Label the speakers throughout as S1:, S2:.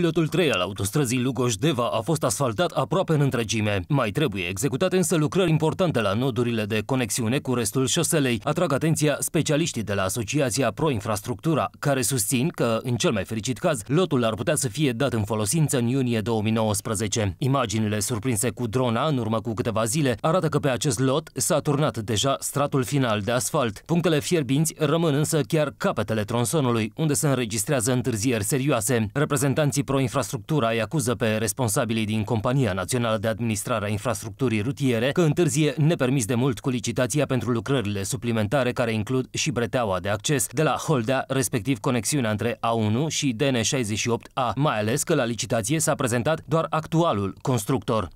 S1: Lotul 3 al autostrăzii Lugoș-Deva a fost asfaltat aproape în întregime. Mai trebuie executate însă lucrări importante la nodurile de conexiune cu restul șoselei. Atrag atenția specialiștii de la Asociația Pro Infrastructura, care susțin că, în cel mai fericit caz, lotul ar putea să fie dat în folosință în iunie 2019. Imaginile surprinse cu drona în urmă cu câteva zile arată că pe acest lot s-a turnat deja stratul final de asfalt. Punctele fierbinți rămân însă chiar capetele tronsonului, unde se înregistrează întârzieri serioase. Reprezentanții Agenții pro-infrastructura îi acuză pe responsabilii din Compania Națională de Administrare a Infrastructurii Rutiere că întârzie nepermis de mult cu licitația pentru lucrările suplimentare care includ și breteaua de acces de la Holdea, respectiv conexiunea între A1 și DN68A, mai ales că la licitație s-a prezentat doar actualul constructor.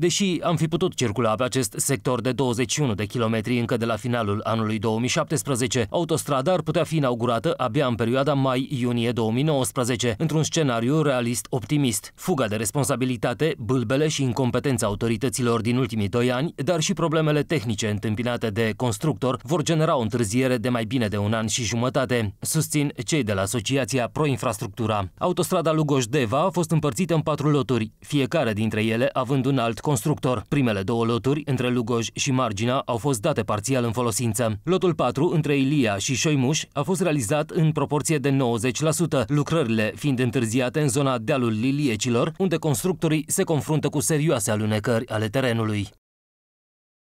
S1: Deși am fi putut circula pe acest sector de 21 de kilometri încă de la finalul anului 2017, autostrada ar putea fi inaugurată abia în perioada mai-iunie 2019, într-un scenariu realist-optimist. Fuga de responsabilitate, bâlbele și incompetența autorităților din ultimii doi ani, dar și problemele tehnice întâmpinate de constructor, vor genera o întârziere de mai bine de un an și jumătate, susțin cei de la Asociația Pro Infrastructura. Autostrada Lugoș-Deva a fost împărțită în patru loturi, fiecare dintre ele având un alt constructor. Primele două loturi, între Lugoj și Margina, au fost date parțial în folosință. Lotul 4, între Ilia și Șoimuș, a fost realizat în proporție de 90%, lucrările fiind întârziate în zona dealul Liliecilor, unde constructorii se confruntă cu serioase alunecări ale terenului.